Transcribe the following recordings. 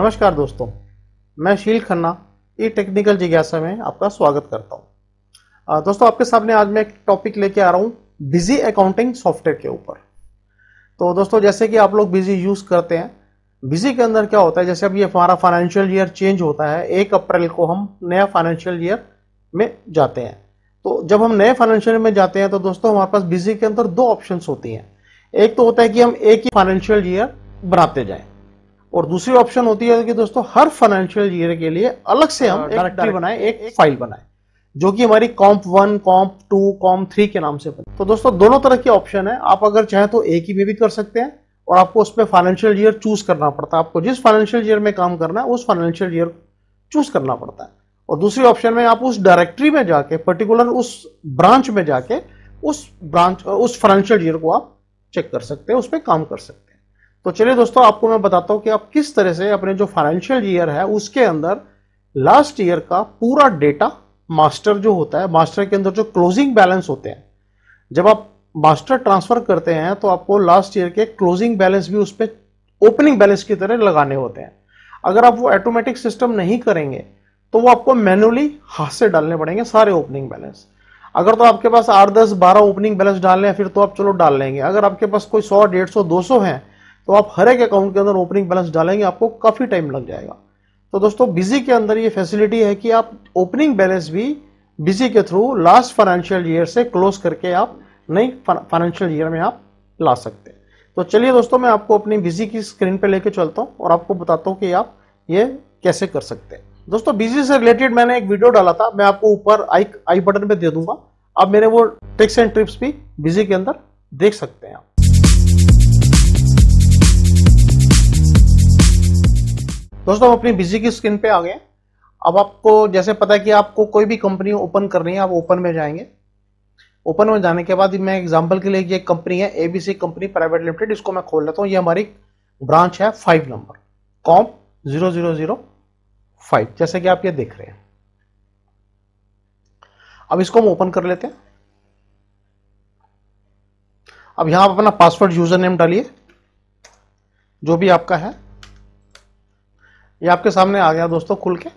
नमस्कार दोस्तों मैं शील खन्ना ई टेक्निकल जिज्ञासा में आपका स्वागत करता हूँ दोस्तों आपके सामने आज मैं एक टॉपिक लेके आ रहा हूँ बिजी अकाउंटिंग सॉफ्टवेयर के ऊपर तो दोस्तों जैसे कि आप लोग बिजी यूज करते हैं बिजी के अंदर क्या होता है जैसे अब ये हमारा फाइनेंशियल ईयर चेंज होता है एक अप्रैल को हम नया फाइनेंशियल ईयर में जाते हैं तो जब हम नए फाइनेंशियल में जाते हैं तो दोस्तों हमारे पास बिजी के अंदर दो ऑप्शंस होती हैं एक तो होता है कि हम एक ही फाइनेंशियल ईयर बनाते जाएं और दूसरी ऑप्शन होती है कि दोस्तों हर फाइनेंशियल ईयर के लिए अलग से हम हाँ, एक डायरेक्टरी बनाए एक, फाइल बनाए जो कि हमारी comp one comp two comp three के नाम से बने तो दोस्तों दोनों तरह के ऑप्शन है आप अगर चाहें तो एक ही में भी कर सकते हैं और आपको उसमें फाइनेंशियल ईयर चूज करना पड़ता है आपको जिस फाइनेंशियल ईयर में काम करना है उस फाइनेंशियल ईयर चूज करना पड़ता है और दूसरी ऑप्शन में आप उस डायरेक्टरी में जाके पर्टिकुलर उस ब्रांच में जाके उस ब्रांच उस फाइनेंशियल ईयर को आप चेक कर सकते हैं उस पर काम कर सकते हैं तो चलिए दोस्तों आपको मैं बताता हूँ कि आप किस तरह से अपने जो फाइनेंशियल ईयर है उसके अंदर लास्ट ईयर का पूरा डेटा मास्टर जो होता है मास्टर के अंदर जो क्लोजिंग बैलेंस होते हैं जब आप मास्टर ट्रांसफर करते हैं तो आपको लास्ट ईयर के क्लोजिंग बैलेंस भी उस पर ओपनिंग बैलेंस की तरह लगाने होते हैं अगर आप वो ऑटोमेटिक सिस्टम नहीं करेंगे तो वो आपको मैनुअली हाथ से डालने पड़ेंगे सारे ओपनिंग बैलेंस अगर तो आपके पास आठ दस बारह ओपनिंग बैलेंस डालने हैं फिर तो आप चलो डाल लेंगे अगर आपके पास कोई सौ डेढ़ सौ दो सौ हैं तो आप हर एक अकाउंट के अंदर ओपनिंग बैलेंस डालेंगे आपको काफ़ी टाइम लग जाएगा तो दोस्तों बिजी के अंदर ये फैसिलिटी है कि आप ओपनिंग बैलेंस भी बिजी के थ्रू लास्ट फाइनेंशियल ईयर से क्लोज करके आप नई फाइनेंशियल ईयर में आप ला सकते हैं तो चलिए दोस्तों मैं आपको अपनी बिजी की स्क्रीन पर लेके चलता हूँ और आपको बताता हूँ कि आप ये कैसे कर सकते हैं दोस्तों बिजी से रिलेटेड मैंने एक वीडियो डाला था मैं आपको ऊपर आई आई बटन पर दे दूंगा आप मेरे वो टिक्स एंड ट्रिप्स भी बिजी के अंदर देख सकते हैं आप दोस्तों हम अपनी बिजी की स्क्रीन पे आ गए अब आपको जैसे पता है कि आपको कोई भी कंपनी ओपन करनी है आप ओपन में जाएंगे ओपन में जाने के बाद मैं एग्जांपल के लिए ये कंपनी है एबीसी कंपनी प्राइवेट लिमिटेड इसको मैं खोल लेता हूँ ये हमारी ब्रांच है five number com zero zero zero five जैसे कि आप ये देख रहे हैं अब इसको हम ओपन कर लेते हैं अब यहां आप अपना पासवर्ड यूजर नेम डालिए जो भी आपका है ये आपके सामने आ गया दोस्तों खुल के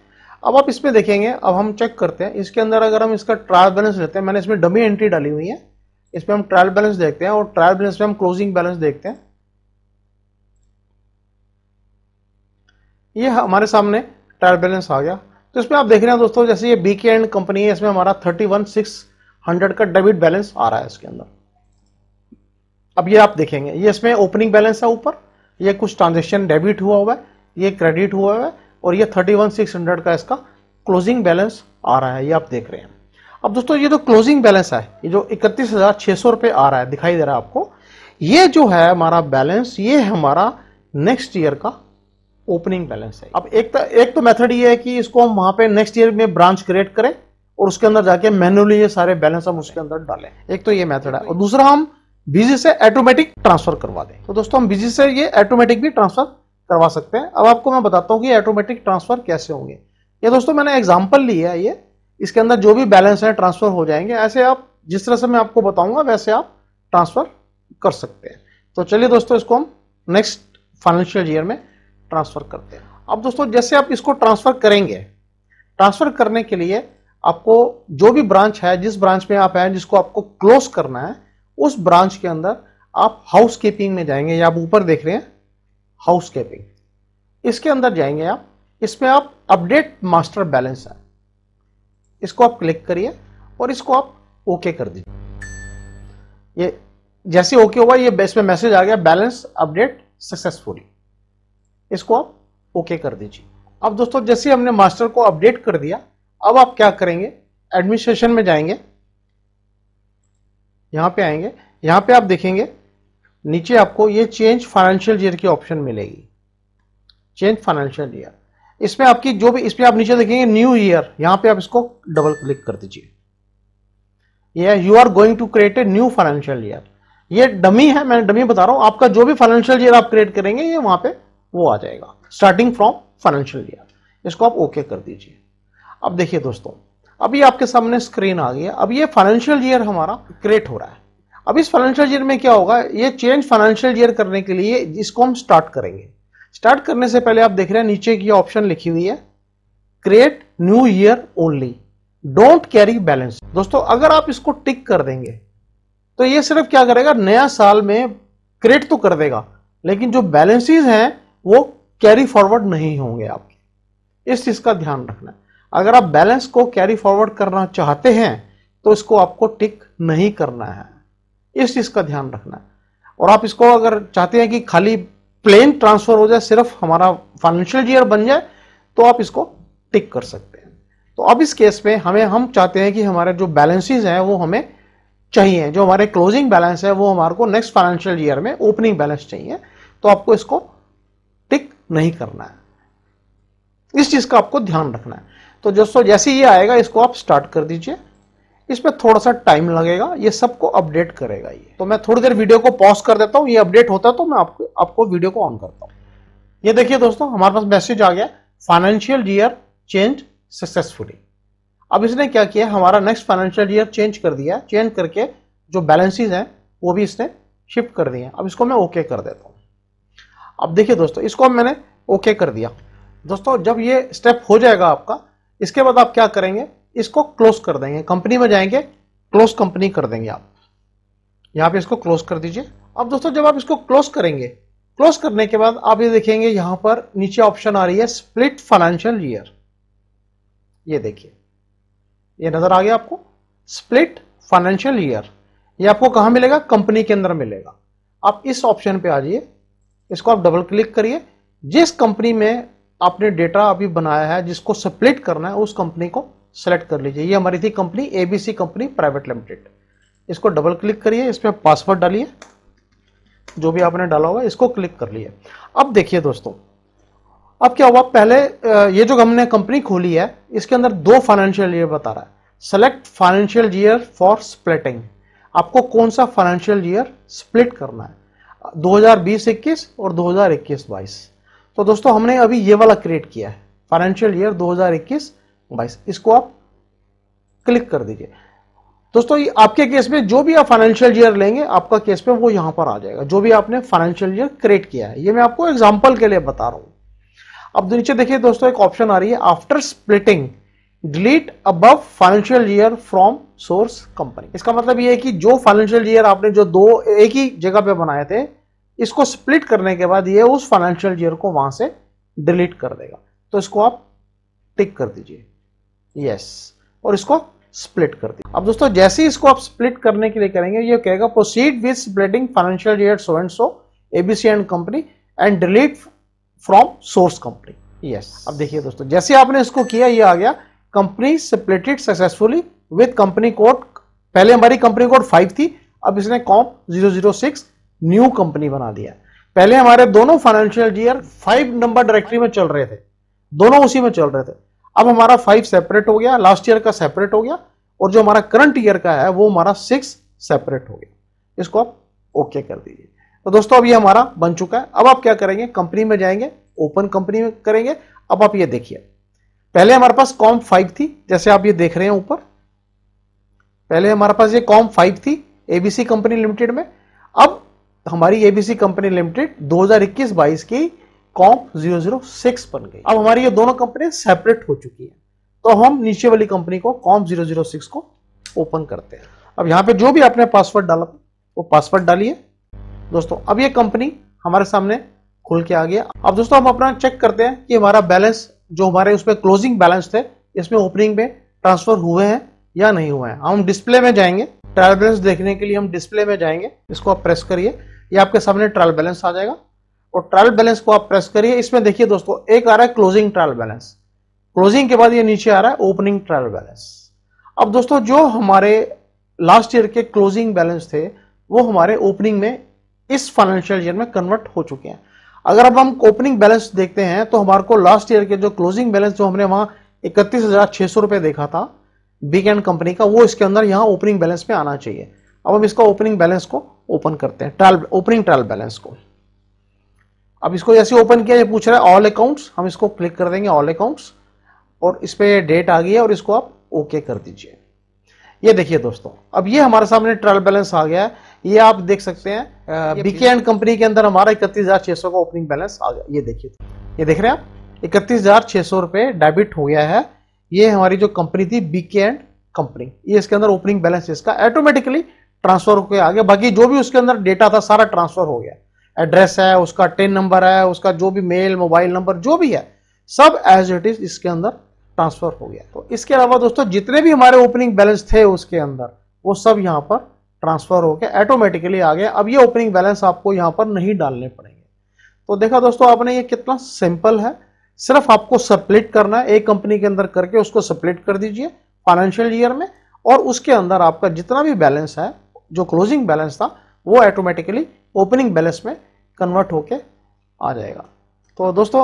अब आप इसमें देखेंगे अब हम चेक करते हैं इसके अंदर अगर हम इसका ट्रायल बैलेंस लेते हैं मैंने इसमें डमी एंट्री डाली हुई है इसमें हम ट्रायल बैलेंस देखते हैं और ट्रायल बैलेंस में हम क्लोजिंग बैलेंस देखते हैं ये हमारे सामने ट्रायल बैलेंस आ गया तो इसमें आप देख रहे हैं दोस्तों जैसे ये बी एंड कंपनी है इसमें हमारा थर्टी वन सिक्स हंड्रेड का डेबिट बैलेंस आ रहा है इसके अंदर अब ये आप देखेंगे ये इसमें ओपनिंग बैलेंस है ऊपर ये कुछ ट्रांजेक्शन डेबिट हुआ हुआ है ये क्रेडिट हुआ है और ये थर्टी वन सिक्स हंड्रेड का इसका क्लोजिंग बैलेंस आ रहा है ये आप देख रहे हैं अब दोस्तों ये जो तो क्लोजिंग बैलेंस है ये जो इकतीस हज़ार छः सौ रुपये आ रहा है दिखाई दे रहा है आपको ये जो है हमारा बैलेंस ये हमारा नेक्स्ट ईयर का ओपनिंग बैलेंस है अब एक तो एक तो मेथड ये है कि इसको हम वहां पे नेक्स्ट ईयर में ब्रांच क्रिएट करें और उसके अंदर जाके मैनुअली ये सारे बैलेंस हम उसके अंदर डालें एक तो ये मेथड है और दूसरा हम बिजी से ऑटोमेटिक ट्रांसफर करवा दें तो दोस्तों हम बिजी से ये ऑटोमेटिक भी ट्रांसफर करवा सकते हैं अब आपको मैं बताता हूँ कि ऑटोमेटिक ट्रांसफर कैसे होंगे ये दोस्तों मैंने एग्जाम्पल लिया है ये इसके अंदर जो भी बैलेंस है ट्रांसफर हो जाएंगे ऐसे आप जिस तरह से मैं आपको बताऊंगा वैसे आप ट्रांसफर कर सकते हैं तो चलिए दोस्तों इसको हम नेक्स्ट फाइनेंशियल ईयर में ट्रांसफर करते हैं अब दोस्तों जैसे आप इसको ट्रांसफर करेंगे ट्रांसफर करने के लिए आपको जो भी ब्रांच है जिस ब्रांच में आप हैं जिसको आपको क्लोज करना है उस ब्रांच के अंदर आप हाउस कीपिंग में जाएंगे या आप ऊपर देख रहे हैं हाउस कीपिंग इसके अंदर जाएंगे आप इसमें आप अपडेट मास्टर बैलेंस है इसको आप क्लिक करिए और इसको आप ओके कर दीजिए ये जैसे ओके हुआ ये इसमें मैसेज आ गया बैलेंस अपडेट सक्सेसफुली इसको आप ओके कर दीजिए अब दोस्तों जैसे हमने मास्टर को अपडेट कर दिया अब आप क्या करेंगे एडमिनिस्ट्रेशन में जाएंगे यहां पे आएंगे यहां पे आप देखेंगे नीचे आपको ये चेंज फाइनेंशियल ईयर की ऑप्शन मिलेगी चेंज फाइनेंशियल ईयर इसमें आपकी जो भी इसमें आप नीचे देखेंगे न्यू ईयर यहां पे आप इसको डबल क्लिक कर दीजिए ये you are going to create a new financial year ये डमी है मैं डमी बता रहा हूं आपका जो भी फाइनेंशियल ईयर आप क्रिएट करेंगे ये वहां पे वो आ जाएगा स्टार्टिंग फ्रॉम फाइनेंशियल ईयर इसको आप ओके कर दीजिए अब देखिए दोस्तों अभी आपके सामने स्क्रीन आ गई है अब ये फाइनेंशियल ईयर हमारा क्रिएट हो रहा है अब इस फाइनेंशियल ईयर में क्या होगा ये चेंज फाइनेंशियल ईयर करने के लिए इसको हम स्टार्ट करेंगे स्टार्ट करने से पहले आप देख रहे हैं नीचे की ऑप्शन लिखी हुई है create new year only don't carry balance दोस्तों अगर आप इसको टिक कर देंगे तो ये सिर्फ क्या करेगा नया साल में क्रिएट तो कर देगा लेकिन जो बैलेंसेज हैं वो कैरी फॉरवर्ड नहीं होंगे आपके इस चीज़ का ध्यान रखना है अगर आप बैलेंस को कैरी फॉरवर्ड करना चाहते हैं तो इसको आपको टिक नहीं करना है इस चीज़ का ध्यान रखना है और आप इसको अगर चाहते हैं कि खाली प्लेन ट्रांसफर हो जाए सिर्फ हमारा फाइनेंशियल ईयर बन जाए तो आप इसको टिक कर सकते हैं तो अब इस केस में हमें हम चाहते हैं कि हमारे जो बैलेंसेज हैं वो हमें चाहिए जो हमारे क्लोजिंग बैलेंस है वो हमारे को नेक्स्ट फाइनेंशियल ईयर में ओपनिंग बैलेंस चाहिए तो आपको इसको टिक नहीं करना है इस चीज़ का आपको ध्यान रखना है तो दोस्तों जैसे ये आएगा इसको आप स्टार्ट कर दीजिए इसमें थोड़ा सा टाइम लगेगा ये सबको अपडेट करेगा ये तो मैं थोड़ी देर वीडियो को पॉज कर देता हूँ ये अपडेट होता है तो मैं आपको आपको वीडियो को ऑन करता हूँ ये देखिए दोस्तों हमारे पास मैसेज आ गया फाइनेंशियल ईयर चेंज सक्सेसफुली अब इसने क्या किया हमारा नेक्स्ट फाइनेंशियल ईयर चेंज कर दिया चेंज करके जो बैलेंसेज हैं वो भी इसने शिफ्ट कर दिए अब इसको मैं ओके कर देता हूँ अब देखिए दोस्तों इसको मैंने ओके कर दिया दोस्तों जब ये स्टेप हो जाएगा आपका इसके बाद आप क्या करेंगे इसको क्लोज कर देंगे कंपनी में जाएंगे क्लोज कंपनी कर देंगे आप यहां पे इसको क्लोज कर दीजिए अब दोस्तों जब आप इसको क्लोज करेंगे क्लोज करने के बाद आप ये देखेंगे यहां पर नीचे ऑप्शन आ रही है स्प्लिट फाइनेंशियल ईयर ये देखिए ये नजर आ गया आपको स्प्लिट फाइनेंशियल ईयर ये आपको कहां मिलेगा कंपनी के अंदर मिलेगा आप इस ऑप्शन पे आ जाइए इसको आप डबल क्लिक करिए जिस कंपनी में आपने डेटा अभी बनाया है जिसको स्प्लिट करना है उस कंपनी को सेलेक्ट कर लीजिए ये हमारी थी company ABC company private limited इसको डबल क्लिक करिए इसमें पासवर्ड डालिए जो भी आपने डाला होगा इसको क्लिक कर लिए अब देखिए दोस्तों अब क्या हुआ पहले ये जो हमने कंपनी खोली है इसके अंदर दो फाइनेंशियल ईयर बता रहा है select financial year for splitting आपको कौन सा फाइनेंशियल ईयर स्प्लिट करना है 2020-21 और 2021-22 तो दोस्तों हमने अभी ये वाला क्रिएट किया है फाइनेंशियल ईयर 2021 बाईस इसको आप क्लिक कर दीजिए दोस्तों ये आपके केस में जो भी आप फाइनेंशियल ईयर लेंगे आपका केस में वो यहां पर आ जाएगा जो भी आपने फाइनेंशियल ईयर क्रिएट किया है ये मैं आपको एग्जाम्पल के लिए बता रहा हूं अब नीचे देखिए दोस्तों एक ऑप्शन आ रही है after splitting delete above financial year from source company इसका मतलब ये है कि जो फाइनेंशियल ईयर आपने जो दो एक ही जगह पे बनाए थे इसको स्प्लिट करने के बाद ये उस फाइनेंशियल ईयर को वहां से डिलीट कर देगा तो इसको आप टिक कर दीजिए यस और इसको स्प्लिट कर दी अब दोस्तों जैसे ही इसको आप स्प्लिट करने के लिए करेंगे ये कहेगा proceed with splitting financial year so and so ABC and company and delete from source company yes अब देखिए दोस्तों जैसे आपने इसको किया ये आ गया company splitted successfully with company code पहले हमारी कंपनी कोड फाइव थी अब इसने com zero zero six new company बना दिया पहले हमारे दोनों financial year five number directory में चल रहे थे दोनों उसी में चल रहे थे अब हमारा फाइव सेपरेट हो गया लास्ट ईयर का सेपरेट हो गया और जो हमारा करंट ईयर का है वो हमारा सिक्स सेपरेट हो गया इसको आप ओके okay कर दीजिए तो दोस्तों अब ये हमारा बन चुका है अब आप क्या करेंगे कंपनी में जाएंगे ओपन कंपनी में करेंगे अब आप ये देखिए पहले हमारे पास कॉम फाइव थी जैसे आप ये देख रहे हैं ऊपर पहले हमारे पास ये कॉम फाइव थी एबीसी कंपनी लिमिटेड में अब हमारी एबीसी कंपनी लिमिटेड 2021-22 की कॉम जीरो जीरो सिक्स बन गई अब हमारी ये दोनों कंपनी सेपरेट हो चुकी है तो हम नीचे वाली कंपनी को कॉम जीरो जीरो सिक्स को ओपन करते हैं अब यहां पे जो भी आपने पासवर्ड डाला था वो पासवर्ड डालिए दोस्तों अब ये कंपनी हमारे सामने खुल के आ गया अब दोस्तों हम अपना चेक करते हैं कि हमारा बैलेंस जो हमारे उसमें क्लोजिंग बैलेंस थे इसमें ओपनिंग में ट्रांसफर हुए हैं या नहीं हुए हैं हम डिस्प्ले में जाएंगे ट्रायल बैलेंस देखने के लिए हम डिस्प्ले में जाएंगे इसको आप प्रेस करिए ये आपके सामने ट्रायल बैलेंस आ जाएगा और ट्रायल बैलेंस को आप प्रेस करिए इसमें देखिए दोस्तों एक आ रहा है क्लोजिंग ट्रायल बैलेंस क्लोजिंग के बाद ये नीचे आ रहा है ओपनिंग ट्रायल बैलेंस अब दोस्तों जो हमारे लास्ट ईयर के क्लोजिंग बैलेंस थे वो हमारे ओपनिंग में इस फाइनेंशियल ईयर में कन्वर्ट हो चुके हैं अगर अब हम ओपनिंग बैलेंस देखते हैं तो हमारे को लास्ट ईयर के जो क्लोजिंग बैलेंस जो हमने वहां इकतीस हजार छह सौ रुपए देखा था बिग एंड कंपनी का वो इसके अंदर यहाँ ओपनिंग बैलेंस में आना चाहिए अब हम इसका ओपनिंग बैलेंस को ओपन करते हैं ट्रायल ओपनिंग ट्रायल बैलेंस को अब इसको जैसे ओपन किया ये पूछ रहा है ऑल अकाउंट्स हम इसको क्लिक कर देंगे ऑल अकाउंट्स और इस पर डेट आ गई है और इसको आप ओके okay कर दीजिए ये देखिए दोस्तों अब ये हमारे सामने ट्रायल बैलेंस आ गया है ये आप देख सकते हैं बीके एंड कंपनी के अंदर हमारा इकतीस हजार छह सौ का ओपनिंग बैलेंस आ गया ये देखिए ये देख रहे हैं आप इकतीस हजार छह सौ रुपये डेबिट हो गया है ये हमारी जो कंपनी थी बीके एंड कंपनी ये इसके अंदर ओपनिंग बैलेंस इसका ऑटोमेटिकली ट्रांसफर होकर आ गया बाकी जो भी उसके अंदर डेटा था सारा ट्रांसफर हो गया एड्रेस है उसका टेन नंबर है उसका जो भी मेल मोबाइल नंबर जो भी है सब एज इट इज इसके अंदर ट्रांसफर हो गया तो इसके अलावा दोस्तों जितने भी हमारे ओपनिंग बैलेंस थे उसके अंदर वो सब यहाँ पर ट्रांसफर होकर ऑटोमेटिकली आ गया अब ये ओपनिंग बैलेंस आपको यहाँ पर नहीं डालने पड़ेंगे तो देखा दोस्तों आपने ये कितना सिंपल है सिर्फ आपको सप्लिट करना है एक कंपनी के अंदर करके उसको सप्लिट कर दीजिए फाइनेंशियल ईयर में और उसके अंदर आपका जितना भी बैलेंस है जो क्लोजिंग बैलेंस था वो ऑटोमेटिकली ओपनिंग बैलेंस में कन्वर्ट होके आ जाएगा तो दोस्तों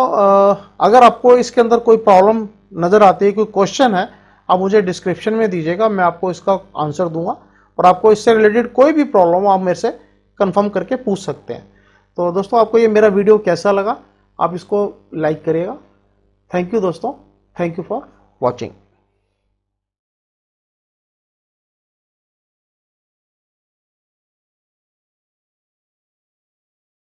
अगर आपको इसके अंदर कोई प्रॉब्लम नज़र आती है कोई क्वेश्चन है आप मुझे डिस्क्रिप्शन में दीजिएगा मैं आपको इसका आंसर दूंगा और आपको इससे रिलेटेड कोई भी प्रॉब्लम आप मेरे से कंफर्म करके पूछ सकते हैं तो दोस्तों आपको ये मेरा वीडियो कैसा लगा आप इसको लाइक करिएगा थैंक यू दोस्तों थैंक यू फॉर वॉचिंग